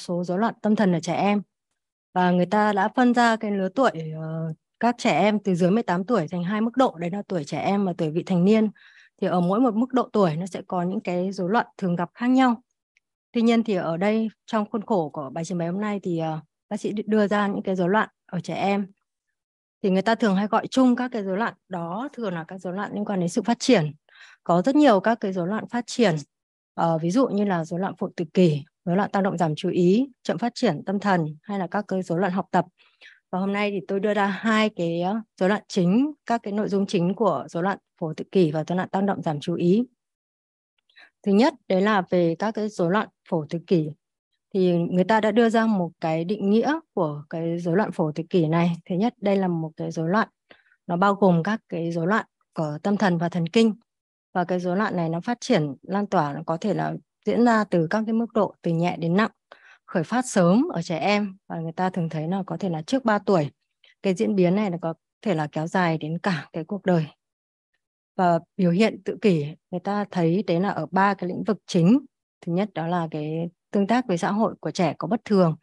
số rối loạn tâm thần ở trẻ em và người ta đã phân ra cái lứa tuổi uh, các trẻ em từ dưới 18 tuổi thành hai mức độ đấy là tuổi trẻ em và tuổi vị thành niên thì ở mỗi một mức độ tuổi nó sẽ có những cái rối loạn thường gặp khác nhau tuy nhiên thì ở đây trong khuôn khổ của bài trình bày hôm nay thì uh, bác sĩ đưa ra những cái rối loạn ở trẻ em thì người ta thường hay gọi chung các cái rối loạn đó thường là các rối loạn liên quan đến sự phát triển có rất nhiều các cái rối loạn phát triển uh, ví dụ như là rối loạn phụ tự kỷ rối loạn tăng động giảm chú ý, chậm phát triển tâm thần hay là các cái rối loạn học tập. Và hôm nay thì tôi đưa ra hai cái ờ, rối loạn chính, các cái nội dung chính của rối loạn phổ tự kỷ và rối loạn tăng động giảm chú ý. Thứ nhất đấy là về các cái rối loạn phổ tự kỷ thì người ta đã đưa ra một cái định nghĩa của cái rối loạn phổ tự kỷ này. Thứ nhất, đây là một cái rối loạn nó bao gồm các cái rối loạn của tâm thần và thần kinh và cái rối loạn này nó phát triển lan tỏa nó có thể là diễn ra từ các cái mức độ từ nhẹ đến nặng khởi phát sớm ở trẻ em và người ta thường thấy là có thể là trước 3 tuổi cái diễn biến này là có thể là kéo dài đến cả cái cuộc đời và biểu hiện tự kỷ người ta thấy đấy là ở ba cái lĩnh vực chính thứ nhất đó là cái tương tác với xã hội của trẻ có bất thường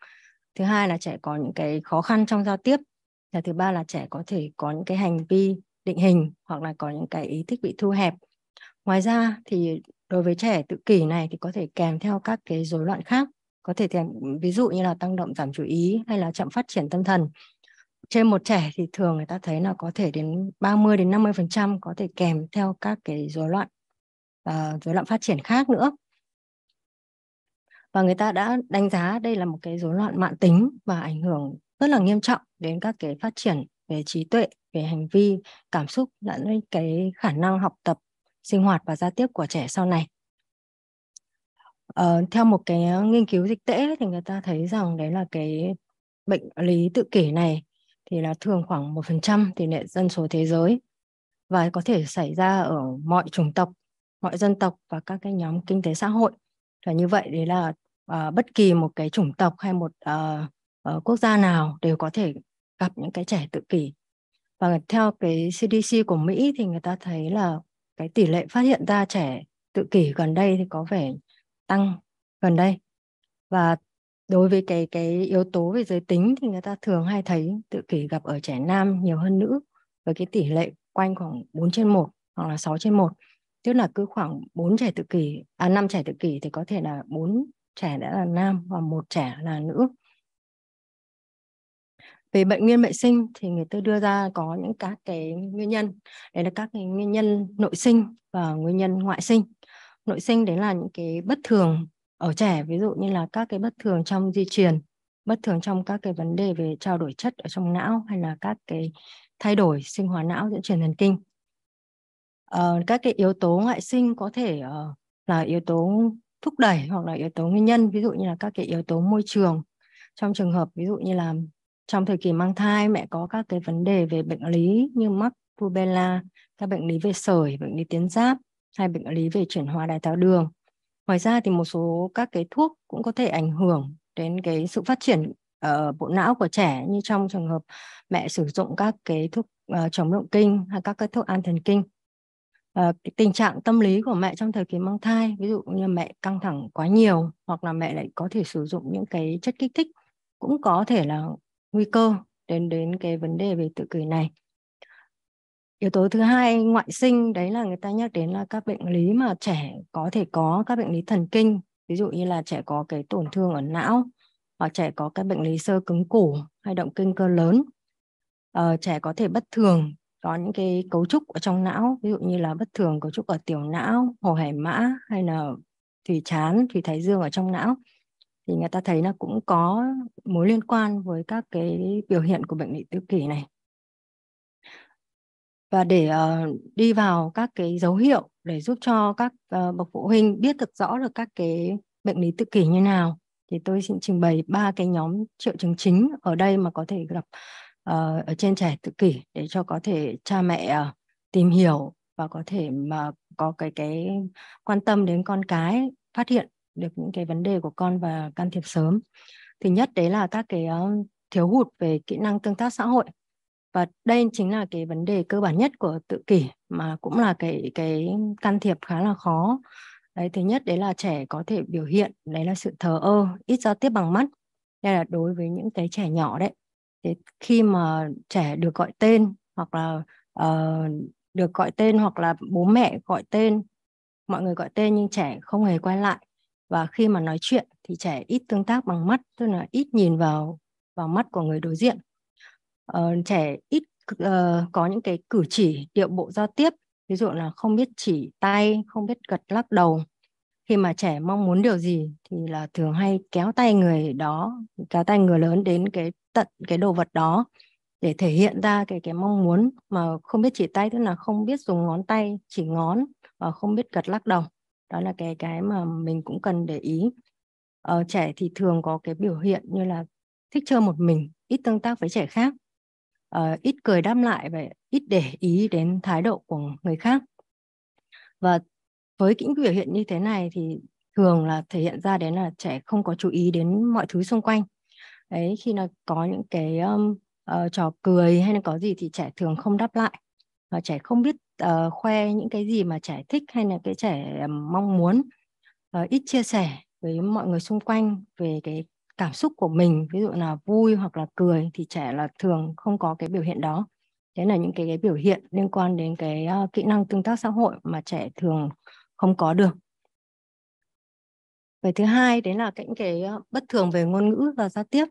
thứ hai là trẻ có những cái khó khăn trong giao tiếp và thứ ba là trẻ có thể có những cái hành vi định hình hoặc là có những cái ý thức bị thu hẹp ngoài ra thì đối với trẻ tự kỷ này thì có thể kèm theo các cái rối loạn khác có thể kèm ví dụ như là tăng động giảm chú ý hay là chậm phát triển tâm thần trên một trẻ thì thường người ta thấy là có thể đến 30 đến 50 phần trăm có thể kèm theo các cái rối loạn uh, rối loạn phát triển khác nữa và người ta đã đánh giá đây là một cái rối loạn mạng tính và ảnh hưởng rất là nghiêm trọng đến các cái phát triển về trí tuệ về hành vi cảm xúc lẫn cái khả năng học tập sinh hoạt và giao tiếp của trẻ sau này uh, theo một cái nghiên cứu dịch tễ thì người ta thấy rằng đấy là cái bệnh lý tự kỷ này thì là thường khoảng 1% tỷ lệ dân số thế giới và có thể xảy ra ở mọi chủng tộc, mọi dân tộc và các cái nhóm kinh tế xã hội. Và như vậy đấy là uh, bất kỳ một cái chủng tộc hay một uh, uh, quốc gia nào đều có thể gặp những cái trẻ tự kỷ. Và theo cái CDC của Mỹ thì người ta thấy là cái tỷ lệ phát hiện ra trẻ tự kỷ gần đây thì có vẻ tăng gần đây và đối với cái cái yếu tố về giới tính thì người ta thường hay thấy tự kỷ gặp ở trẻ nam nhiều hơn nữ với cái tỷ lệ quanh khoảng 4 trên 1 hoặc là 6 trên 1 tức là cứ khoảng 4 trẻ tự kỷ à 5 trẻ tự kỷ thì có thể là 4 trẻ đã là nam và một trẻ là nữ về bệnh nguyên bệnh sinh thì người ta đưa ra có những các cái nguyên nhân đấy là các cái nguyên nhân nội sinh và nguyên nhân ngoại sinh nội sinh đấy là những cái bất thường ở trẻ ví dụ như là các cái bất thường trong di truyền bất thường trong các cái vấn đề về trao đổi chất ở trong não hay là các cái thay đổi sinh hóa não dẫn truyền thần kinh uh, các cái yếu tố ngoại sinh có thể uh, là yếu tố thúc đẩy hoặc là yếu tố nguyên nhân ví dụ như là các cái yếu tố môi trường trong trường hợp ví dụ như là trong thời kỳ mang thai mẹ có các cái vấn đề về bệnh lý như mắc rubella, các bệnh lý về sởi, bệnh lý tuyến giáp hay bệnh lý về chuyển hóa đái tháo đường. Ngoài ra thì một số các cái thuốc cũng có thể ảnh hưởng đến cái sự phát triển ở ờ, bộ não của trẻ như trong trường hợp mẹ sử dụng các cái thuốc ờ, chống động kinh hay các cái thuốc an thần kinh. Uh, tình trạng tâm lý của mẹ trong thời kỳ mang thai, ví dụ như mẹ căng thẳng quá nhiều hoặc là mẹ lại có thể sử dụng những cái chất kích thích cũng có thể là nguy cơ đến đến cái vấn đề về tự kỷ này yếu tố thứ hai ngoại sinh đấy là người ta nhắc đến là các bệnh lý mà trẻ có thể có các bệnh lý thần kinh ví dụ như là trẻ có cái tổn thương ở não hoặc trẻ có các bệnh lý sơ cứng cổ hay động kinh cơ lớn à, trẻ có thể bất thường có những cái cấu trúc ở trong não ví dụ như là bất thường cấu trúc ở tiểu não hồ hải mã hay là thủy chán thủy thái dương ở trong não thì người ta thấy là cũng có mối liên quan với các cái biểu hiện của bệnh lý tự kỷ này và để uh, đi vào các cái dấu hiệu để giúp cho các uh, bậc phụ huynh biết thực rõ được các cái bệnh lý tự kỷ như nào thì tôi xin trình bày ba cái nhóm triệu chứng chính ở đây mà có thể gặp uh, ở trên trẻ tự kỷ để cho có thể cha mẹ uh, tìm hiểu và có thể mà có cái cái quan tâm đến con cái phát hiện được những cái vấn đề của con và can thiệp sớm thứ nhất đấy là các cái ờ, thiếu hụt về kỹ năng tương tác xã hội và đây chính là cái vấn đề cơ bản nhất của tự kỷ mà cũng là cái cái can thiệp khá là khó đấy thứ nhất đấy là trẻ có thể biểu hiện đấy là sự thờ ơ ít giao tiếp bằng mắt đây là đối với những cái trẻ nhỏ đấy thế khi mà trẻ được gọi tên hoặc là uh, được gọi tên hoặc là bố mẹ gọi tên mọi người gọi tên nhưng trẻ không hề quay lại và khi mà nói chuyện thì trẻ ít tương tác bằng mắt tức là ít nhìn vào vào mắt của người đối diện ờ, trẻ ít uh, có những cái cử chỉ điệu bộ giao tiếp ví dụ là không biết chỉ tay không biết gật lắc đầu khi mà trẻ mong muốn điều gì thì là thường hay kéo tay người đó kéo tay người lớn đến cái tận cái đồ vật đó để thể hiện ra cái cái mong muốn mà không biết chỉ tay tức là không biết dùng ngón tay chỉ ngón và không biết gật lắc đầu đó là cái cái mà mình cũng cần để ý ờ, trẻ thì thường có cái biểu hiện như là thích chơi một mình ít tương tác với trẻ khác ờ, ít cười đáp lại và ít để ý đến thái độ của người khác và với những biểu hiện như thế này thì thường là thể hiện ra đến là trẻ không có chú ý đến mọi thứ xung quanh đấy khi là có những cái um, uh, trò cười hay là có gì thì trẻ thường không đáp lại và trẻ không biết uh, khoe những cái gì mà trẻ thích hay là cái trẻ mong muốn uh, ít chia sẻ với mọi người xung quanh về cái cảm xúc của mình ví dụ là vui hoặc là cười thì trẻ là thường không có cái biểu hiện đó đấy là những cái, cái biểu hiện liên quan đến cái uh, kỹ năng tương tác xã hội mà trẻ thường không có được về thứ hai đấy là những cái bất thường về ngôn ngữ và giao tiếp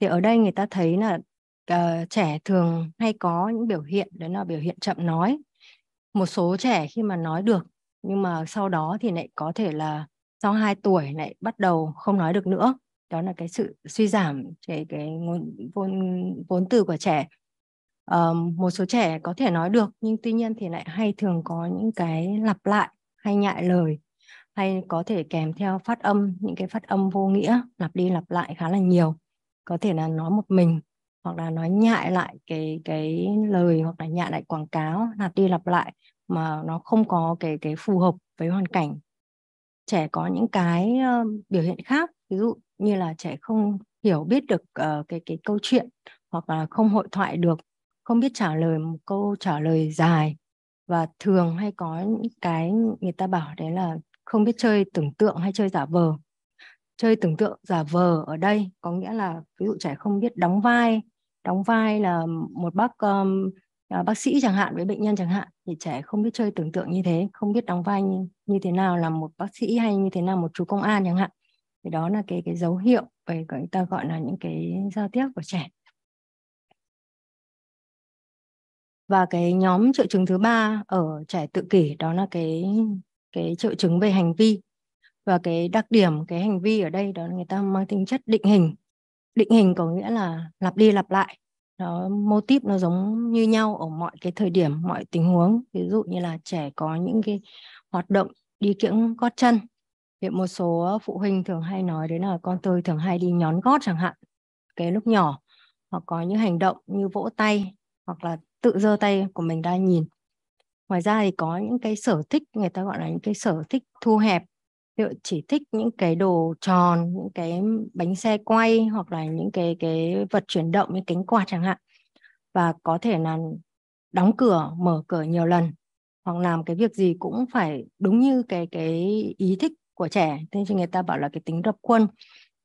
thì ở đây người ta thấy là uh, trẻ thường hay có những biểu hiện đấy là biểu hiện chậm nói một số trẻ khi mà nói được nhưng mà sau đó thì lại có thể là sau 2 tuổi lại bắt đầu không nói được nữa đó là cái sự suy giảm cái cái nguồn vốn vốn từ của trẻ à, một số trẻ có thể nói được nhưng tuy nhiên thì lại hay thường có những cái lặp lại hay nhại lời hay có thể kèm theo phát âm những cái phát âm vô nghĩa lặp đi lặp lại khá là nhiều có thể là nói một mình hoặc là nói nhại lại cái cái lời hoặc là nhại lại quảng cáo lặp đi lặp lại mà nó không có cái cái phù hợp với hoàn cảnh trẻ có những cái uh, biểu hiện khác ví dụ như là trẻ không hiểu biết được uh, cái cái câu chuyện hoặc là không hội thoại được không biết trả lời một câu trả lời dài và thường hay có những cái người ta bảo đấy là không biết chơi tưởng tượng hay chơi giả vờ chơi tưởng tượng giả vờ ở đây có nghĩa là ví dụ trẻ không biết đóng vai đóng vai là một bác um, à, bác sĩ chẳng hạn với bệnh nhân chẳng hạn thì trẻ không biết chơi tưởng tượng như thế không biết đóng vai như, như thế nào là một bác sĩ hay như thế nào một chú công an chẳng hạn thì đó là cái cái dấu hiệu về người ta gọi là những cái giao tiếp của trẻ và cái nhóm triệu chứng thứ ba ở trẻ tự kỷ đó là cái cái triệu chứng về hành vi và cái đặc điểm cái hành vi ở đây đó là người ta mang tính chất định hình định hình có nghĩa là lặp đi lặp lại nó mô típ nó giống như nhau ở mọi cái thời điểm mọi tình huống ví dụ như là trẻ có những cái hoạt động đi kiễng gót chân hiện một số phụ huynh thường hay nói đến là con tôi thường hay đi nhón gót chẳng hạn cái lúc nhỏ hoặc có những hành động như vỗ tay hoặc là tự giơ tay của mình ra nhìn ngoài ra thì có những cái sở thích người ta gọi là những cái sở thích thu hẹp ví dụ chỉ thích những cái đồ tròn những cái bánh xe quay hoặc là những cái cái vật chuyển động như cánh quạt chẳng hạn và có thể là đóng cửa mở cửa nhiều lần hoặc làm cái việc gì cũng phải đúng như cái cái ý thích của trẻ thế cho người ta bảo là cái tính rập khuôn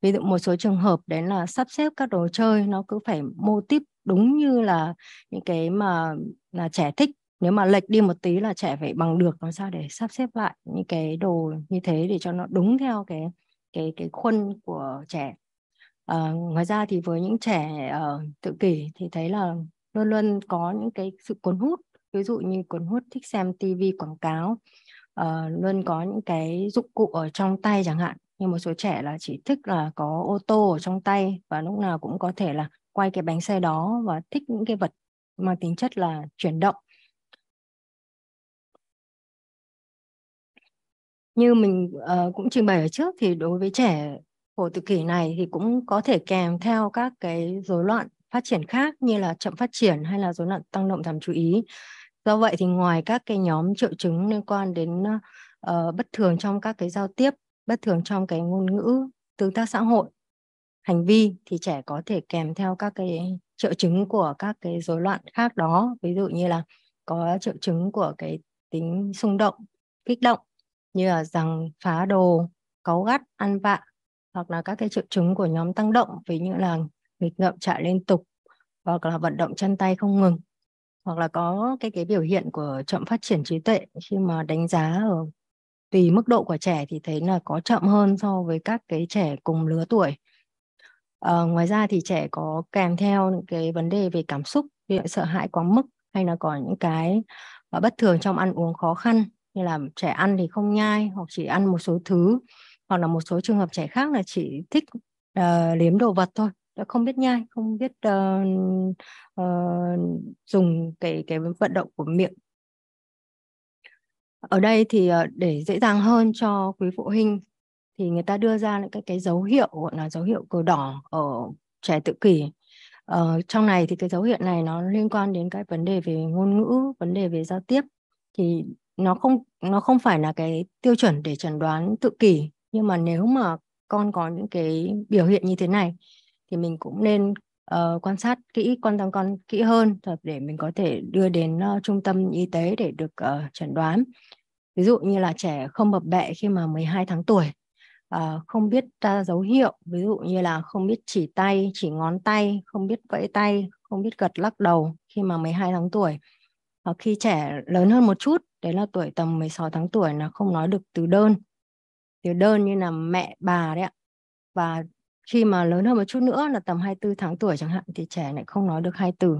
ví dụ một số trường hợp đấy là sắp xếp các đồ chơi nó cứ phải mô típ đúng như là những cái mà là trẻ thích nếu mà lệch đi một tí là trẻ phải bằng được nó sao để sắp xếp lại những cái đồ như thế để cho nó đúng theo cái cái cái khuôn của trẻ à, ngoài ra thì với những trẻ uh, tự kỷ thì thấy là luôn luôn có những cái sự cuốn hút ví dụ như cuốn hút thích xem tivi quảng cáo uh, luôn có những cái dụng cụ ở trong tay chẳng hạn như một số trẻ là chỉ thích là có ô tô ở trong tay và lúc nào cũng có thể là quay cái bánh xe đó và thích những cái vật mang tính chất là chuyển động như mình uh, cũng trình bày ở trước thì đối với trẻ khổ tự kỷ này thì cũng có thể kèm theo các cái rối loạn phát triển khác như là chậm phát triển hay là rối loạn tăng động giảm chú ý do vậy thì ngoài các cái nhóm triệu chứng liên quan đến uh, bất thường trong các cái giao tiếp bất thường trong cái ngôn ngữ tương tác xã hội hành vi thì trẻ có thể kèm theo các cái triệu chứng của các cái rối loạn khác đó ví dụ như là có triệu chứng của cái tính xung động kích động như là rằng phá đồ, cấu gắt, ăn vạ hoặc là các cái triệu chứng của nhóm tăng động ví như là nghịch ngợm chạy liên tục hoặc là vận động chân tay không ngừng hoặc là có cái cái biểu hiện của chậm phát triển trí tuệ khi mà đánh giá ở tùy mức độ của trẻ thì thấy là có chậm hơn so với các cái trẻ cùng lứa tuổi à, ngoài ra thì trẻ có kèm theo những cái vấn đề về cảm xúc sợ hãi quá mức hay là có những cái ờ, bất thường trong ăn uống khó khăn như là trẻ ăn thì không nhai hoặc chỉ ăn một số thứ hoặc là một số trường hợp trẻ khác là chỉ thích uh, liếm đồ vật thôi đã không biết nhai không biết uh, uh, dùng cái cái vận động của miệng ở đây thì uh, để dễ dàng hơn cho quý phụ huynh thì người ta đưa ra những cái cái dấu hiệu gọi là dấu hiệu cờ đỏ ở trẻ tự kỷ Ờ, trong này thì cái dấu hiệu này nó liên quan đến cái vấn đề về ngôn ngữ, vấn đề về giao tiếp thì nó không nó không phải là cái tiêu chuẩn để chẩn đoán tự kỷ nhưng mà nếu mà con có những cái biểu hiện như thế này thì mình cũng nên uh, quan sát kỹ quan tâm con kỹ hơn để mình có thể đưa đến uh, trung tâm y tế để được uh, chẩn đoán ví dụ như là trẻ không bập bẹ khi mà 12 tháng tuổi uh, không biết ra dấu hiệu ví dụ như là không biết chỉ tay chỉ ngón tay không biết vẫy tay không biết gật lắc đầu khi mà 12 tháng tuổi Ờ, khi trẻ lớn hơn một chút đấy là tuổi tầm 16 tháng tuổi là không nói được từ đơn từ đơn như là mẹ bà đấy ạ và khi mà lớn hơn một chút nữa là tầm 24 tháng tuổi chẳng hạn thì trẻ lại không nói được hai từ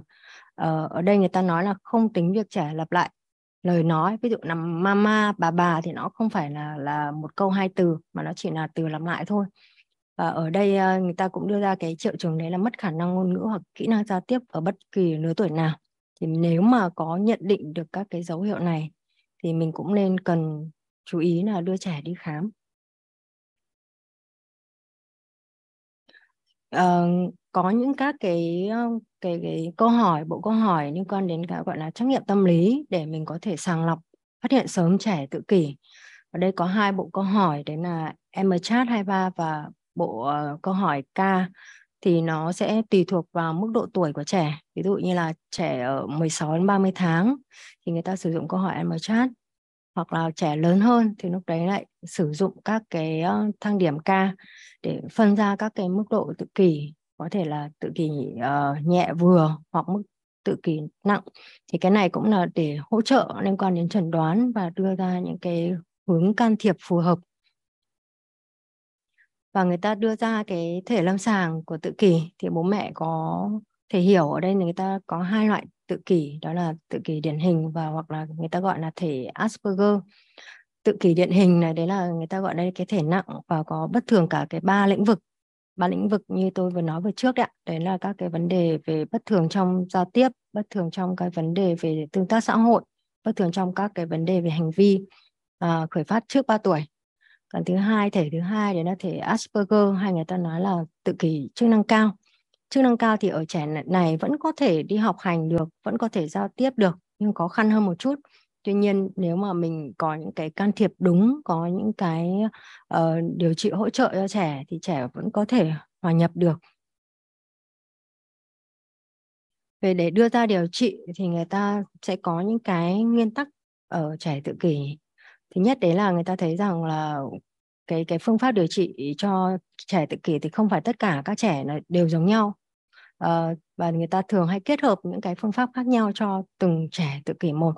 ờ, ở đây người ta nói là không tính việc trẻ lặp lại lời nói ví dụ là mama bà bà thì nó không phải là là một câu hai từ mà nó chỉ là từ lặp lại thôi và ở đây ờ, người ta cũng đưa ra cái triệu chứng đấy là mất khả năng ngôn ngữ hoặc kỹ năng giao tiếp ở bất kỳ lứa tuổi nào thì nếu mà có nhận định được các cái dấu hiệu này thì mình cũng nên cần chú ý là đưa trẻ đi khám à, có những các cái ờ, cái cái câu hỏi bộ câu hỏi liên quan đến cái gọi là trắc nghiệm tâm lý để mình có thể sàng lọc phát hiện sớm trẻ tự kỷ ở đây có hai bộ câu hỏi đấy là Emmerchat 23 và bộ uh, câu hỏi K thì nó sẽ tùy thuộc vào mức độ tuổi của trẻ. Ví dụ như là trẻ ở 16 đến 30 tháng thì người ta sử dụng câu hỏi Animal Chat hoặc là trẻ lớn hơn thì lúc đấy lại sử dụng các cái ờ, thang điểm K để phân ra các cái mức độ tự kỷ có thể là tự kỷ uh, nhẹ vừa hoặc mức tự kỷ nặng thì cái này cũng là để hỗ trợ liên quan đến chẩn đoán và đưa ra những cái hướng can thiệp phù hợp và người ta đưa ra cái thể lâm sàng của tự kỷ thì bố mẹ có thể hiểu ở đây là người ta có hai loại tự kỷ đó là tự kỷ điển hình và hoặc là người ta gọi là thể Asperger tự kỷ điển hình này đấy là người ta gọi đây cái thể nặng và có bất thường cả cái ba lĩnh vực ba lĩnh vực như tôi vừa nói vừa trước đấy đấy là các cái vấn đề về bất thường trong giao tiếp bất thường trong cái vấn đề về tương tác xã hội bất thường trong các cái vấn đề về hành vi à, khởi phát trước 3 tuổi còn thứ hai thể thứ hai đấy là thể Asperger hay người ta nói là tự kỷ chức năng cao chức năng cao thì ở trẻ này vẫn có thể đi học hành được vẫn có thể giao tiếp được nhưng khó khăn hơn một chút tuy nhiên nếu mà mình có những cái can thiệp đúng có những cái uh, điều trị hỗ trợ cho trẻ thì trẻ vẫn có thể hòa nhập được về để đưa ra điều trị thì người ta sẽ có những cái nguyên tắc ở trẻ tự kỷ thứ nhất đấy là người ta thấy rằng là cái cái phương pháp điều trị cho trẻ tự kỷ thì không phải tất cả các trẻ là đều giống nhau à, và người ta thường hay kết hợp những cái phương pháp khác nhau cho từng trẻ tự kỷ một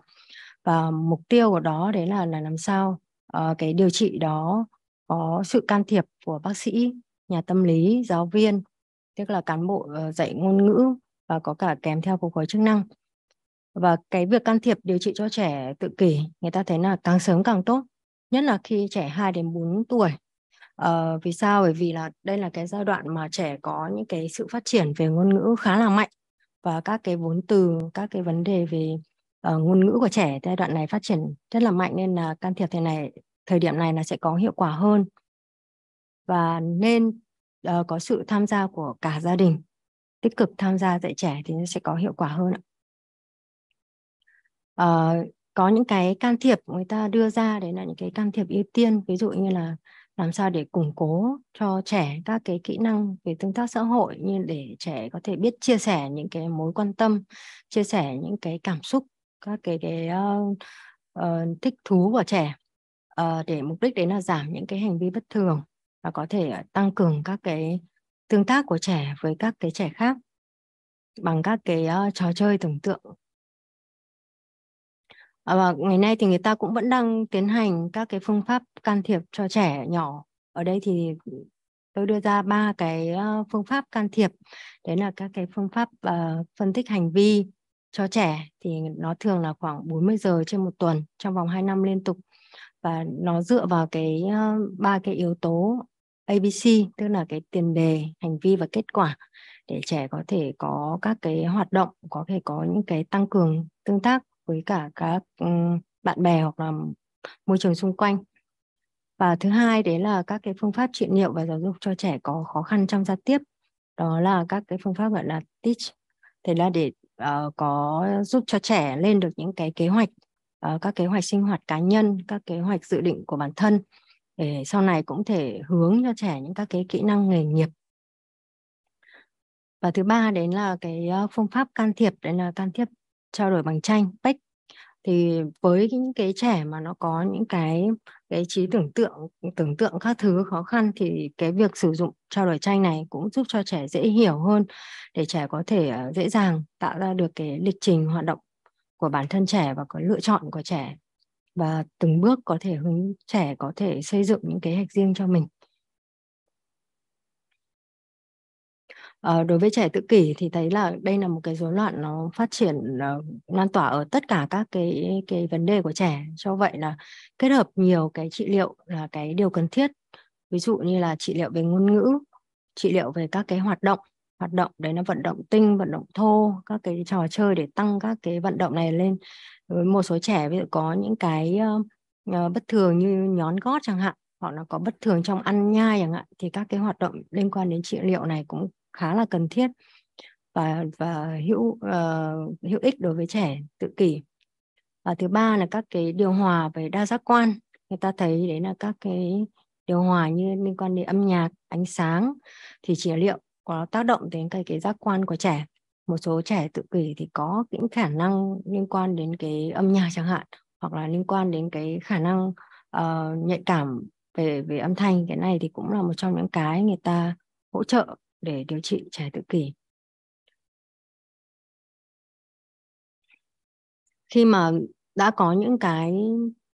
và mục tiêu của đó đấy là là làm sao uh, cái điều trị đó có sự can thiệp của bác sĩ nhà tâm lý giáo viên tức là cán bộ uh, dạy ngôn ngữ và có cả kèm theo phục hồi chức năng và cái việc can thiệp điều trị cho trẻ tự kỷ người ta thấy là càng sớm càng tốt nhất là khi trẻ 2 đến 4 tuổi à, vì sao bởi vì là đây là cái giai đoạn mà trẻ có những cái sự phát triển về ngôn ngữ khá là mạnh và các cái vốn từ các cái vấn đề về uh, ngôn ngữ của trẻ giai đoạn này phát triển rất là mạnh nên là can thiệp thế này thời điểm này là sẽ có hiệu quả hơn và nên uh, có sự tham gia của cả gia đình tích cực tham gia dạy trẻ thì sẽ có hiệu quả hơn ạ Ờ, có những cái can thiệp người ta đưa ra đấy là những cái can thiệp ưu tiên ví dụ như là làm sao để củng cố cho trẻ các cái kỹ năng về tương tác xã hội như để trẻ có thể biết chia sẻ những cái mối quan tâm chia sẻ những cái cảm xúc các cái cái uh, uh, thích thú của trẻ uh, để mục đích đấy là giảm những cái hành vi bất thường và có thể tăng cường các cái tương tác của trẻ với các cái trẻ khác bằng các cái uh, trò chơi tưởng tượng À, và ngày nay thì người ta cũng vẫn đang tiến hành các cái phương pháp can thiệp cho trẻ nhỏ ở đây thì tôi đưa ra ba cái ờ, phương pháp can thiệp đấy là các cái phương pháp uh, phân tích hành vi cho trẻ thì nó thường là khoảng 40 giờ trên một tuần trong vòng 2 năm liên tục và nó dựa vào cái ờ, ba uh, cái yếu tố ABC tức là cái tiền đề, hành vi và kết quả để trẻ có thể có các cái hoạt động, có thể có những cái tăng cường tương tác với cả các bạn bè hoặc là môi trường xung quanh và thứ hai đấy là các cái phương pháp trị liệu và giáo dục cho trẻ có khó khăn trong giao tiếp đó là các cái phương pháp gọi là teach thì là để uh, có giúp cho trẻ lên được những cái kế hoạch uh, các kế hoạch sinh hoạt cá nhân các kế hoạch dự định của bản thân để sau này cũng thể hướng cho trẻ những các cái kỹ năng nghề nghiệp và thứ ba đến là cái ờ, phương pháp can thiệp đấy là can thiệp trao đổi bằng tranh bách thì với những cái trẻ mà nó có những cái cái trí tưởng tượng tưởng tượng các thứ khó khăn thì cái việc sử dụng trao đổi tranh này cũng giúp cho trẻ dễ hiểu hơn để trẻ có thể ờ, dễ dàng tạo ra được cái lịch trình hoạt động của bản thân trẻ và có lựa chọn của trẻ và từng bước có thể hướng trẻ có thể xây dựng những kế hoạch riêng cho mình à, đối với trẻ tự kỷ thì thấy là đây là một cái rối loạn nó phát triển ờ, lan tỏa ở tất cả các cái cái vấn đề của trẻ Cho vậy là kết hợp nhiều cái trị liệu là cái điều cần thiết ví dụ như là trị liệu về ngôn ngữ trị liệu về các cái hoạt động hoạt động đấy là vận động tinh vận động thô các cái trò chơi để tăng các cái vận động này lên với một số trẻ ví dụ có những cái uh, bất thường như nhón gót chẳng hạn hoặc là có bất thường trong ăn nhai chẳng hạn thì các cái hoạt động liên quan đến trị liệu này cũng khá là cần thiết và và hữu uh, hữu ích đối với trẻ tự kỷ và thứ ba là các cái điều hòa về đa giác quan người ta thấy đấy là các cái điều hòa như liên quan đến âm nhạc ánh sáng thì chỉ liệu có tác động đến cái cái giác quan của trẻ một số trẻ tự kỷ thì có những khả năng liên quan đến cái âm nhạc chẳng hạn hoặc là liên quan đến cái khả năng uh, nhạy cảm về về âm thanh cái này thì cũng là một trong những cái người ta hỗ trợ để điều trị trẻ tự kỷ khi mà đã có những cái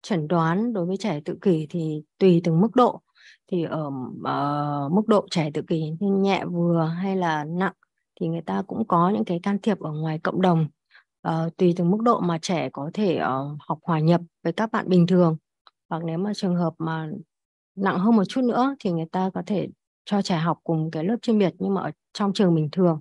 chẩn đoán đối với trẻ tự kỷ thì tùy từng mức độ thì ở uh, mức độ trẻ tự kỷ nhẹ vừa hay là nặng thì người ta cũng có những cái can thiệp ở ngoài cộng đồng uh, tùy từng mức độ mà trẻ có thể uh, học hòa nhập với các bạn bình thường hoặc nếu mà trường hợp mà nặng hơn một chút nữa thì người ta có thể cho trẻ học cùng cái lớp chuyên biệt nhưng mà ở trong trường bình thường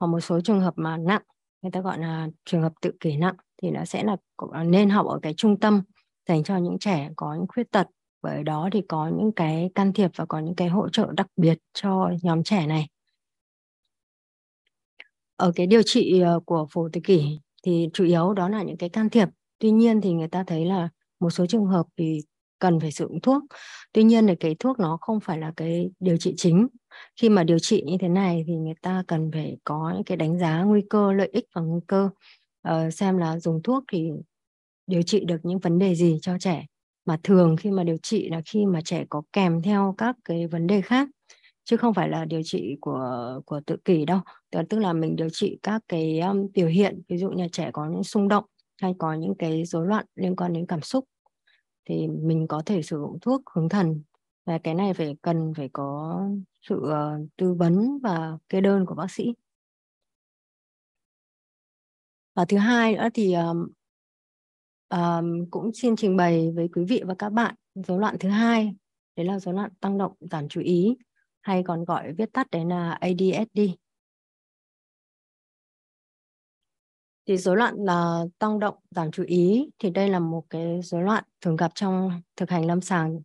hoặc một số trường hợp mà nặng người ta gọi là trường hợp tự kỷ nặng thì nó sẽ là nên học ở cái trung tâm dành cho những trẻ có những khuyết tật bởi đó thì có những cái can thiệp và có những cái hỗ trợ đặc biệt cho nhóm trẻ này ở cái điều trị ờ, của phổ tự kỷ thì chủ yếu đó là những cái can thiệp tuy nhiên thì người ta thấy là một số trường hợp thì cần phải sử dụng thuốc tuy nhiên thì cái thuốc nó không phải là cái điều trị chính khi mà điều trị như thế này thì người ta cần phải có những cái đánh giá nguy cơ lợi ích và nguy cơ uh, xem là dùng thuốc thì điều trị được những vấn đề gì cho trẻ mà thường khi mà điều trị là khi mà trẻ có kèm theo các cái vấn đề khác chứ không phải là điều trị của của tự kỷ đâu ờ, tức là mình điều trị các cái um, biểu hiện ví dụ như trẻ có những xung động hay có những cái rối loạn liên quan đến cảm xúc thì mình có thể sử dụng thuốc hướng thần và cái này phải cần phải có sự ờ, tư vấn và kê đơn của bác sĩ và thứ hai nữa thì um, um, cũng xin trình bày với quý vị và các bạn rối loạn thứ hai đấy là rối loạn tăng động giảm chú ý hay còn gọi viết tắt đấy là ADSD thì rối loạn là ờ, tăng động giảm chú ý thì đây là một cái rối loạn thường gặp trong thực hành lâm sàng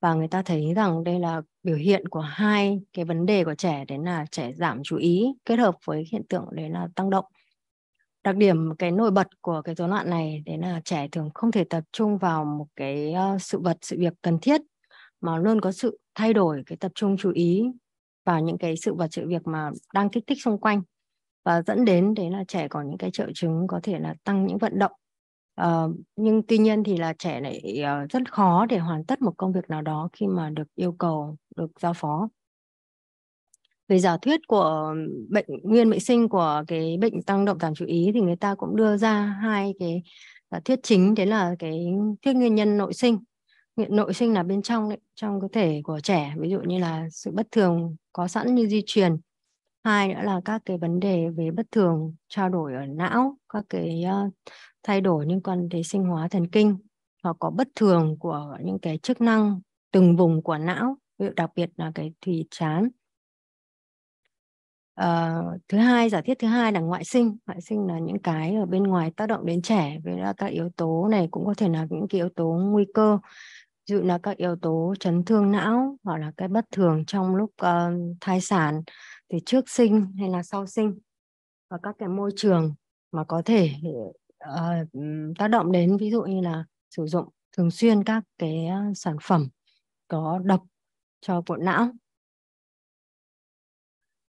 và người ta thấy rằng đây là biểu hiện của hai cái vấn đề của trẻ đấy là trẻ giảm chú ý kết hợp với hiện tượng đấy là tăng động đặc điểm cái nổi bật của cái rối loạn này đấy là trẻ thường không thể tập trung vào một cái ờ, sự vật sự việc cần thiết mà luôn có sự thay đổi cái tập trung chú ý vào những cái sự vật sự việc mà đang kích thích xung quanh và dẫn đến đấy là trẻ có những cái triệu chứng có thể là tăng những vận động Uh, nhưng tuy nhiên thì là trẻ lại uh, rất khó để hoàn tất một công việc nào đó khi mà được yêu cầu được giao phó về giả thuyết của bệnh nguyên bệnh sinh của cái bệnh tăng động giảm chú ý thì người ta cũng đưa ra hai cái giả ờ, thuyết chính đấy là cái thuyết nguyên nhân nội sinh nội sinh là bên trong đấy, trong cơ thể của trẻ ví dụ như là sự bất thường có sẵn như di truyền hai nữa là các cái vấn đề về bất thường trao đổi ở não các cái uh, thay đổi liên quan đến sinh hóa thần kinh hoặc có bất thường của những cái chức năng từng vùng của não ví dụ đặc biệt là cái thùy chán Uh, thứ hai giả thiết thứ hai là ngoại sinh ngoại sinh là những cái ở bên ngoài tác động đến trẻ với các yếu tố này cũng có thể là những cái yếu tố nguy cơ ví dụ là các yếu tố chấn thương não hoặc là cái bất thường trong lúc uh, thai sản từ trước sinh hay là sau sinh và các cái môi trường mà có thể uh, tác động đến ví dụ như là sử dụng thường xuyên các cái ờ, sản phẩm có độc cho bộ não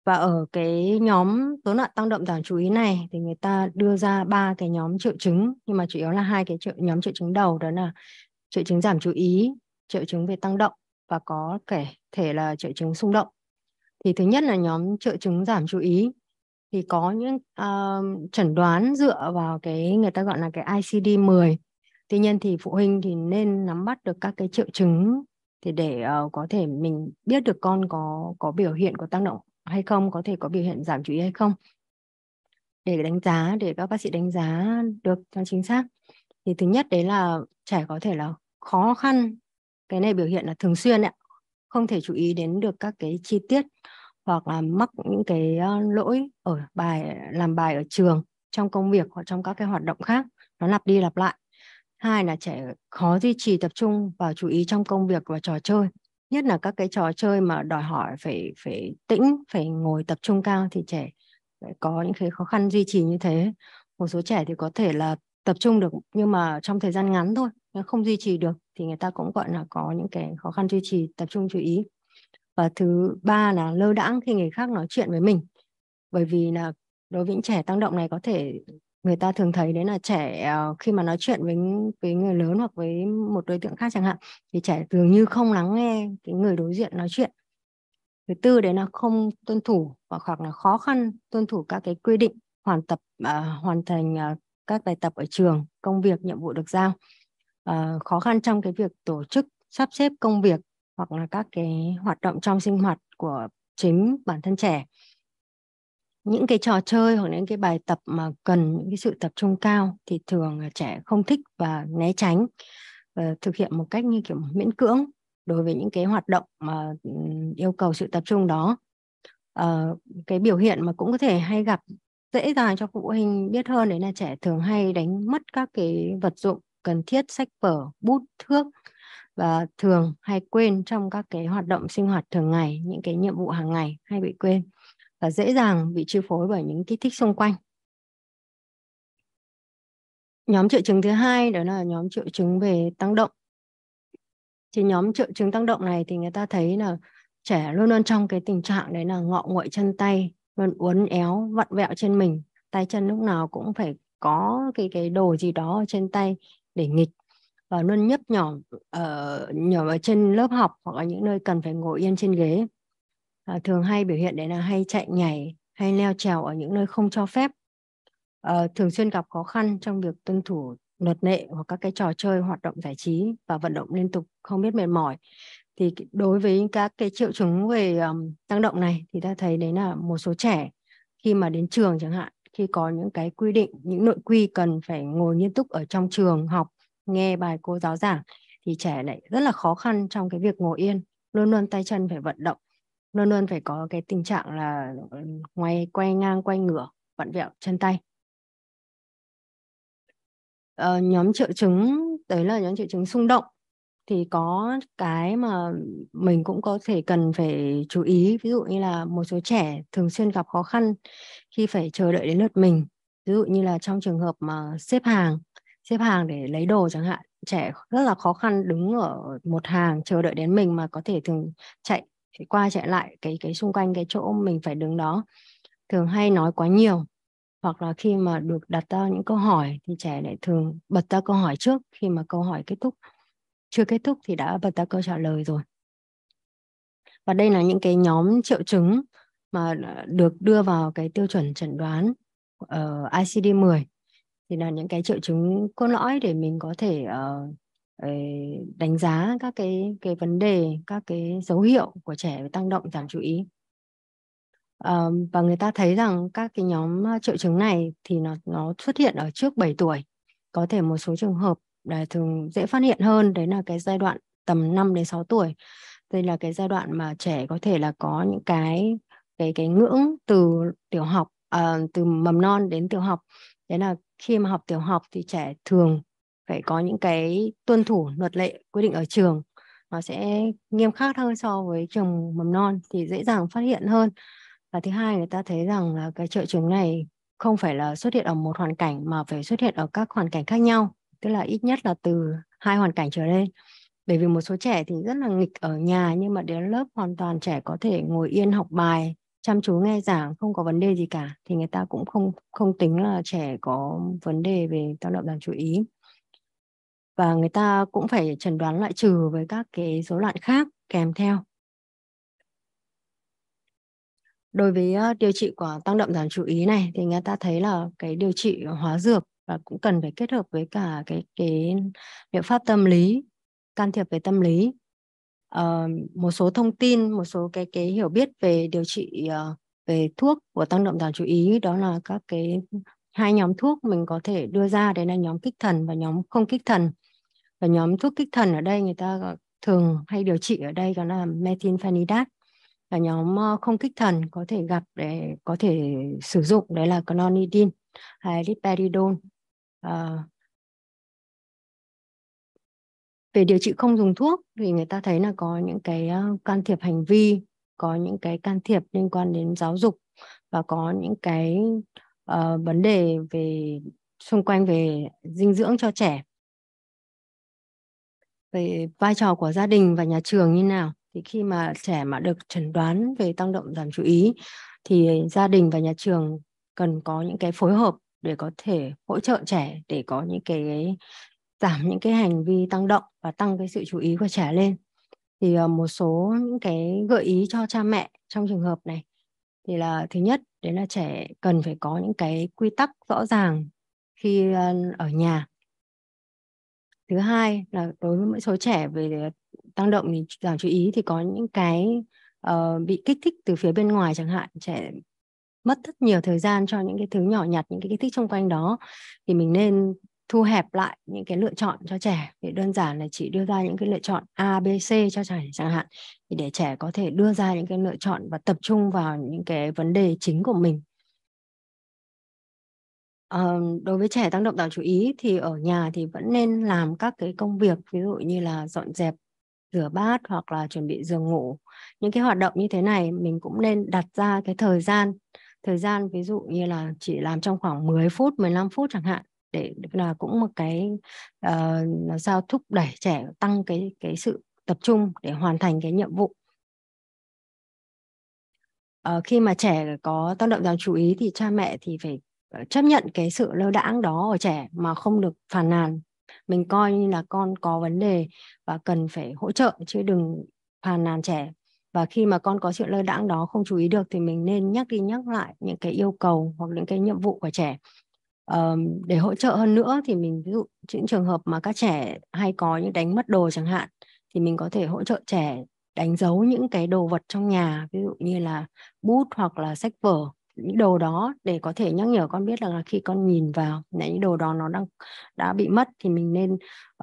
và ở cái nhóm rối loạn tăng động giảm chú ý này thì người ta đưa ra ba cái nhóm triệu chứng nhưng mà chủ yếu là hai cái triệu, nhóm triệu chứng đầu đó là triệu chứng giảm chú ý triệu chứng về tăng động và có kể thể là triệu chứng xung động thì thứ nhất là nhóm triệu chứng giảm chú ý thì có những uh, chẩn đoán dựa vào cái người ta gọi là cái ICD-10. Tuy nhiên thì phụ huynh thì nên nắm bắt được các cái triệu chứng thì để uh, có thể mình biết được con có có biểu hiện có tăng động hay không, có thể có biểu hiện giảm chú ý hay không để đánh giá để các bác sĩ đánh giá được cho chính xác. Thì thứ nhất đấy là trẻ có thể là khó khăn cái này biểu hiện là thường xuyên ạ không thể chú ý đến được các cái chi tiết hoặc là mắc những cái ờ, lỗi ở bài làm bài ở trường trong công việc hoặc trong các cái hoạt động khác nó lặp đi lặp lại hai là trẻ khó duy trì tập trung và chú ý trong công việc và trò chơi nhất là các cái trò chơi mà đòi hỏi phải phải tĩnh phải ngồi tập trung cao thì trẻ có những cái khó khăn duy trì như thế một số trẻ thì có thể là tập trung được nhưng mà trong thời gian ngắn thôi nếu không duy trì được thì người ta cũng gọi là có những cái khó khăn duy trì tập trung chú ý và thứ ba là lơ đãng khi người khác nói chuyện với mình bởi vì là đối với những trẻ tăng động này có thể người ta thường thấy đấy là trẻ ờ, khi mà nói chuyện với với người lớn hoặc với một đối tượng khác chẳng hạn thì trẻ dường như không lắng nghe cái người đối diện nói chuyện thứ tư đấy là không tuân thủ và hoặc là khó khăn tuân thủ các cái quy định hoàn tập uh, hoàn thành uh, các bài tập ở trường, công việc, nhiệm vụ được giao. À, khó khăn trong cái việc tổ chức, sắp xếp công việc hoặc là các cái hoạt động trong sinh hoạt của chính bản thân trẻ. Những cái trò chơi hoặc những cái bài tập mà cần những cái sự tập trung cao thì thường là trẻ không thích và né tránh và ờ, thực hiện một cách như kiểu miễn cưỡng đối với những cái hoạt động mà ừ, yêu cầu sự tập trung đó. À, cái biểu hiện mà cũng có thể hay gặp dễ dàng cho phụ huynh biết hơn đấy là trẻ thường hay đánh mất các cái vật dụng cần thiết sách vở bút thước và thường hay quên trong các cái hoạt động sinh hoạt thường ngày những cái nhiệm vụ hàng ngày hay bị quên và dễ dàng bị chi phối bởi những kích thích xung quanh nhóm triệu chứng thứ hai đó là nhóm triệu chứng về tăng động thì nhóm triệu chứng tăng động này thì người ta thấy là trẻ luôn luôn trong cái tình trạng đấy là ngọ nguậy chân tay luôn uốn éo vặn vẹo trên mình tay chân lúc nào cũng phải có cái cái đồ gì đó trên tay để nghịch và luôn nhấp nhỏ ở ờ, nhỏ ở trên lớp học hoặc là những nơi cần phải ngồi yên trên ghế à, thường hay biểu hiện đấy là hay chạy nhảy hay leo trèo ở những nơi không cho phép à, thường xuyên gặp khó khăn trong việc tuân thủ luật lệ hoặc các cái trò chơi hoạt động giải trí và vận động liên tục không biết mệt mỏi thì đối với các cái triệu chứng về um, tăng động này thì ta thấy đấy là một số trẻ khi mà đến trường chẳng hạn khi có những cái quy định những nội quy cần phải ngồi nghiêm túc ở trong trường học nghe bài cô giáo giảng thì trẻ lại rất là khó khăn trong cái việc ngồi yên luôn luôn tay chân phải vận động luôn luôn phải có cái tình trạng là ngoài quay ngang quay ngửa vặn vẹo chân tay ờ, nhóm triệu chứng đấy là nhóm triệu chứng xung động thì có cái mà mình cũng có thể cần phải chú ý ví dụ như là một số trẻ thường xuyên gặp khó khăn khi phải chờ đợi đến lượt mình ví dụ như là trong trường hợp mà xếp hàng xếp hàng để lấy đồ chẳng hạn trẻ rất là khó khăn đứng ở một hàng chờ đợi đến mình mà có thể thường chạy qua chạy lại cái cái xung quanh cái chỗ mình phải đứng đó thường hay nói quá nhiều hoặc là khi mà được đặt ra những câu hỏi thì trẻ lại thường bật ra câu hỏi trước khi mà câu hỏi kết thúc chưa kết thúc thì đã bật ra câu trả lời rồi và đây là những cái nhóm triệu chứng mà ờ, được đưa vào cái tiêu chuẩn chẩn đoán ở ờ, ICD-10 thì là những cái triệu chứng cốt lõi để mình có thể uh, đánh giá các cái cái vấn đề các cái dấu hiệu của trẻ tăng động giảm chú ý uh, và người ta thấy rằng các cái nhóm triệu chứng này thì nó nó xuất hiện ở trước 7 tuổi có thể một số trường hợp là thường dễ phát hiện hơn đấy là cái giai đoạn tầm 5 đến 6 tuổi đây là cái giai đoạn mà trẻ có thể là có những cái cái cái ngưỡng từ tiểu học à, từ mầm non đến tiểu học đấy là khi mà học tiểu học thì trẻ thường phải có những cái tuân thủ luật lệ quy định ở trường nó sẽ nghiêm khắc hơn so với trường mầm non thì dễ dàng phát hiện hơn và thứ hai người ta thấy rằng là cái triệu chứng này không phải là xuất hiện ở một hoàn cảnh mà phải xuất hiện ở các hoàn cảnh khác nhau tức là ít nhất là từ hai hoàn cảnh trở lên bởi vì một số trẻ thì rất là nghịch ở nhà nhưng mà đến lớp hoàn toàn trẻ có thể ngồi yên học bài chăm chú nghe giảng không có vấn đề gì cả thì người ta cũng không không tính là trẻ có vấn đề về tác động đáng chú ý và người ta cũng phải chẩn đoán loại trừ với các cái rối loạn khác kèm theo đối với ờ, điều trị của tăng động giảm chú ý này thì người ta thấy là cái điều trị hóa dược và cũng cần phải kết hợp với cả cái cái liệu pháp tâm lý can thiệp về tâm lý uh, một số thông tin một số cái cái hiểu biết về điều trị uh, về thuốc của tăng động giảm chú ý đó là các cái hai nhóm thuốc mình có thể đưa ra đấy là nhóm kích thần và nhóm không kích thần và nhóm thuốc kích thần ở đây người ta thường hay điều trị ở đây đó là methylphenidat và nhóm ờ, không kích thần có thể gặp để có thể sử dụng đấy là clonidine hay risperidone uh, về điều trị không dùng thuốc thì người ta thấy là có những cái ờ, can thiệp hành vi có những cái can thiệp liên quan đến giáo dục và có những cái uh, vấn đề về xung quanh về dinh dưỡng cho trẻ về vai trò của gia đình và nhà trường như nào thì khi mà trẻ mà được chẩn đoán về tăng động giảm chú ý thì gia đình và nhà trường cần có những cái phối hợp để có thể hỗ trợ trẻ để có những cái giảm những cái hành vi tăng động và tăng cái sự chú ý của trẻ lên thì ờ, một số những cái gợi ý cho cha mẹ trong trường hợp này thì là thứ nhất đấy là trẻ cần phải có những cái quy tắc rõ ràng khi ờ, ở nhà thứ hai là đối với mỗi số trẻ về tăng động thì giảm chú ý thì có những cái uh, bị kích thích từ phía bên ngoài chẳng hạn trẻ mất rất nhiều thời gian cho những cái thứ nhỏ nhặt những cái kích thích xung quanh đó thì mình nên thu hẹp lại những cái lựa chọn cho trẻ để đơn giản là chỉ đưa ra những cái lựa chọn A, B, C cho trẻ chẳng hạn thì để trẻ có thể đưa ra những cái lựa chọn và tập trung vào những cái vấn đề chính của mình à, đối với trẻ tăng động tạo chú ý thì ở nhà thì vẫn nên làm các cái công việc ví dụ như là dọn dẹp rửa bát hoặc là chuẩn bị giường ngủ những cái hoạt động như thế này mình cũng nên đặt ra cái thời gian thời gian ví dụ như là chỉ làm trong khoảng 10 phút 15 phút chẳng hạn để là cũng một cái uh, làm sao thúc đẩy trẻ tăng cái cái sự tập trung để hoàn thành cái nhiệm vụ uh, khi mà trẻ có tác động giảm chú ý thì cha mẹ thì phải ờ, chấp nhận cái sự lơ đãng đó ở trẻ mà không được phàn nàn mình coi như là con có vấn đề và cần phải hỗ trợ chứ đừng phàn nàn trẻ và khi mà con có sự lơ đãng đó không chú ý được thì mình nên nhắc đi nhắc lại những cái yêu cầu hoặc những cái nhiệm vụ của trẻ um, để hỗ trợ hơn nữa thì mình ví dụ những trường hợp mà các trẻ hay có những đánh mất đồ chẳng hạn thì mình có thể hỗ trợ trẻ đánh dấu những cái đồ vật trong nhà ví dụ như là bút hoặc là sách vở những đồ đó để có thể nhắc nhở con biết rằng là khi con nhìn vào những đồ đó nó đang đã bị mất thì mình nên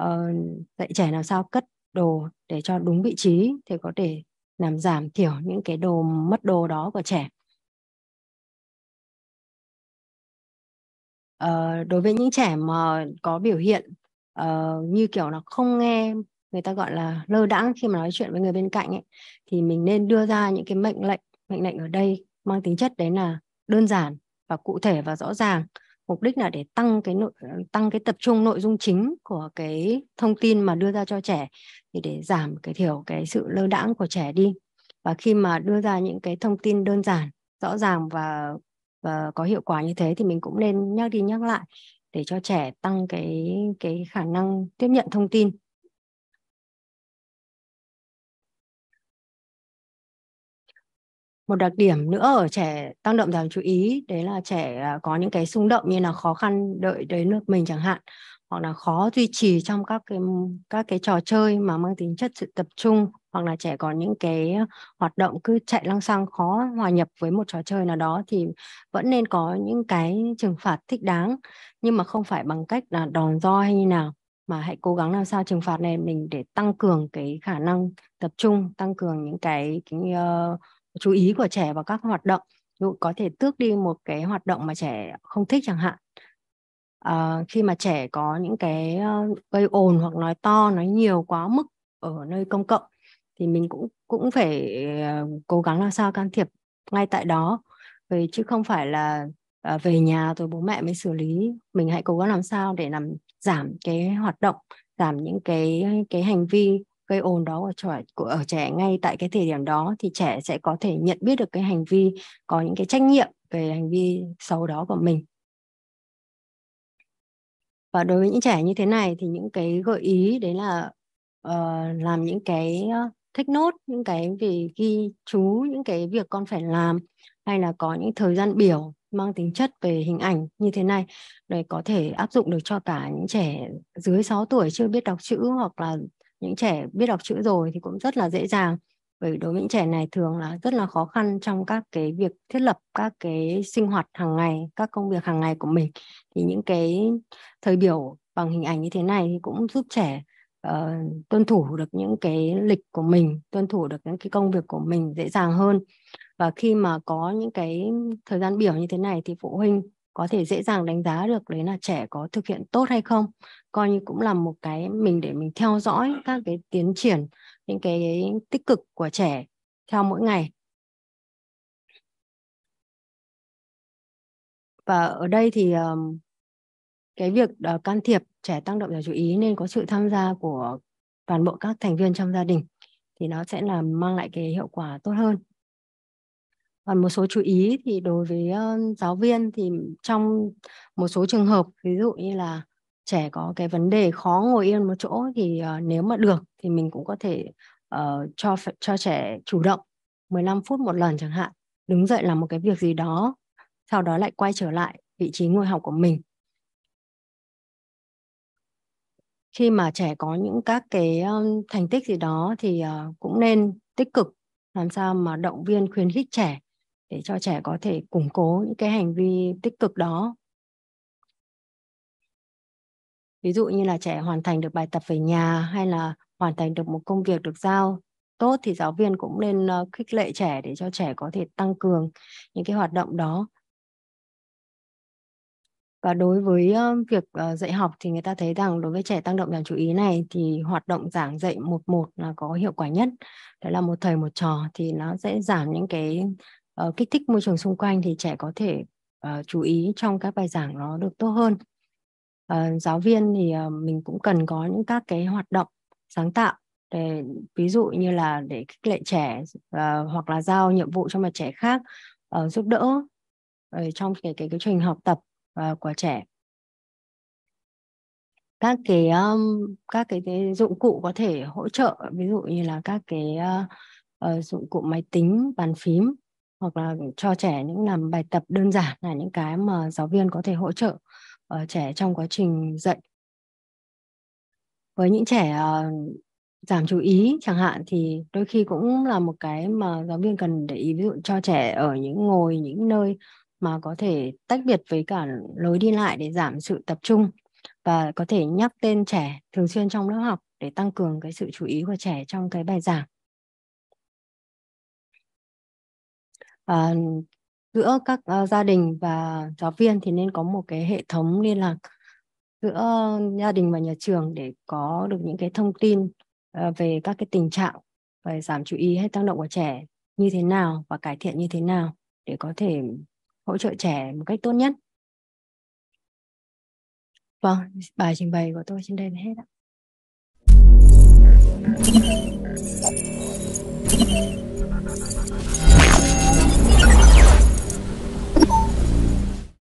uh, dạy trẻ làm sao cất đồ để cho đúng vị trí thì có thể làm giảm thiểu những cái đồ mất đồ đó của trẻ ờ, đối với những trẻ mà có biểu hiện uh, như kiểu là không nghe người ta gọi là lơ đãng khi mà nói chuyện với người bên cạnh ấy thì mình nên đưa ra những cái mệnh lệnh mệnh lệnh ở đây mang tính chất đấy là đơn giản và cụ thể và rõ ràng mục đích là để tăng cái nội tăng cái tập trung nội dung chính của cái thông tin mà đưa ra cho trẻ thì để giảm cái thiểu cái sự lơ đãng của trẻ đi và khi mà đưa ra những cái thông tin đơn giản rõ ràng và và có hiệu quả như thế thì mình cũng nên nhắc đi nhắc lại để cho trẻ tăng cái cái khả năng tiếp nhận thông tin một đặc điểm nữa ở trẻ tăng động giảm chú ý đấy là trẻ à, có những cái xung động như là khó khăn đợi đến lượt mình chẳng hạn hoặc là khó duy trì trong các cái các cái trò chơi mà mang tính chất sự tập trung hoặc là trẻ có những cái hoạt động cứ chạy lăng xăng khó hòa nhập với một trò chơi nào đó thì vẫn nên có những cái trừng phạt thích đáng nhưng mà không phải bằng cách là đòn roi hay như nào mà hãy cố gắng làm sao trừng phạt này mình để tăng cường cái khả năng tập trung tăng cường những cái, cái uh, chú ý của trẻ vào các hoạt động ví dụ có thể tước đi một cái hoạt động mà trẻ không thích chẳng hạn à, khi mà trẻ có những cái ờ, gây ồn hoặc nói to nói nhiều quá mức ở nơi công cộng thì mình cũng cũng phải ờ, cố gắng làm sao can thiệp ngay tại đó về chứ không phải là à, về nhà rồi bố mẹ mới xử lý mình hãy cố gắng làm sao để làm giảm cái hoạt động giảm những cái cái hành vi gây ồn đó của trẻ của trẻ ngay tại cái thời điểm đó thì trẻ sẽ có thể nhận biết được cái hành vi có những cái trách nhiệm về hành vi sau đó của mình và đối với những trẻ như thế này thì những cái gợi ý đấy là uh, làm những cái ờ, thích nốt những cái về ghi chú những cái việc con phải làm hay là có những thời gian biểu mang tính chất về hình ảnh như thế này để có thể áp dụng được cho cả những trẻ dưới 6 tuổi chưa biết đọc chữ hoặc là những trẻ biết đọc chữ rồi thì cũng rất là dễ dàng bởi đối với những trẻ này thường là rất là khó khăn trong các cái việc thiết lập các cái sinh hoạt hàng ngày các công việc hàng ngày của mình thì những cái thời biểu bằng hình ảnh như thế này thì cũng giúp trẻ uh, tuân thủ được những cái lịch của mình tuân thủ được những cái công việc của mình dễ dàng hơn và khi mà có những cái thời gian biểu như thế này thì phụ huynh có thể dễ dàng đánh giá được đấy là trẻ có thực hiện tốt hay không coi như cũng là một cái mình để mình theo dõi các cái tiến triển những cái tích cực của trẻ theo mỗi ngày và ở đây thì cái việc ờ, can thiệp trẻ tăng động và chú ý nên có sự tham gia của toàn bộ các thành viên trong gia đình thì nó sẽ là mang lại cái hiệu quả tốt hơn còn một số chú ý thì đối với giáo viên thì trong một số trường hợp ví dụ như là trẻ có cái vấn đề khó ngồi yên một chỗ thì uh, nếu mà được thì mình cũng có thể uh, cho cho trẻ chủ động 15 phút một lần chẳng hạn đứng dậy làm một cái việc gì đó sau đó lại quay trở lại vị trí ngồi học của mình khi mà trẻ có những các cái thành tích gì đó thì ờ, cũng nên tích cực làm sao mà động viên khuyến khích trẻ để cho trẻ có thể củng cố những cái hành vi tích cực đó ví dụ như là trẻ hoàn thành được bài tập về nhà hay là hoàn thành được một công việc được giao tốt thì giáo viên cũng nên ờ, khích lệ trẻ để cho trẻ có thể tăng cường những cái hoạt động đó và đối với ờ, việc ờ, dạy học thì người ta thấy rằng đối với trẻ tăng động giảm chú ý này thì hoạt động giảng dạy một một là có hiệu quả nhất Đó là một thầy một trò thì nó sẽ giảm những cái Ờ, kích thích môi trường xung quanh thì trẻ có thể uh, chú ý trong các bài giảng nó được tốt hơn uh, giáo viên thì uh, mình cũng cần có những các cái hoạt động sáng tạo để ví dụ như là để khích lệ trẻ uh, hoặc là giao nhiệm vụ cho một trẻ khác uh, giúp đỡ uh, trong cái cái cái trình học tập uh, của trẻ các cái um, các cái, cái dụng cụ có thể hỗ trợ ví dụ như là các cái uh, uh, dụng cụ máy tính bàn phím hoặc là cho trẻ những làm bài tập đơn giản là những cái mà giáo viên có thể hỗ trợ uh, trẻ trong quá trình dạy với những trẻ uh, giảm chú ý chẳng hạn thì đôi khi cũng là một cái mà giáo viên cần để ý ví dụ cho trẻ ở những ngồi những nơi mà có thể tách biệt với cả lối đi lại để giảm sự tập trung và có thể nhắc tên trẻ thường xuyên trong lớp học để tăng cường cái sự chú ý của trẻ trong cái bài giảng à, giữa các uh, gia đình và giáo viên thì nên có một cái hệ thống liên lạc giữa gia đình và nhà trường để có được những cái thông tin uh, về các cái tình trạng về giảm chú ý hay tăng động của trẻ như thế nào và cải thiện như thế nào để có thể hỗ trợ trẻ một cách tốt nhất. Vâng, bài trình bày của tôi trên đây là hết ạ.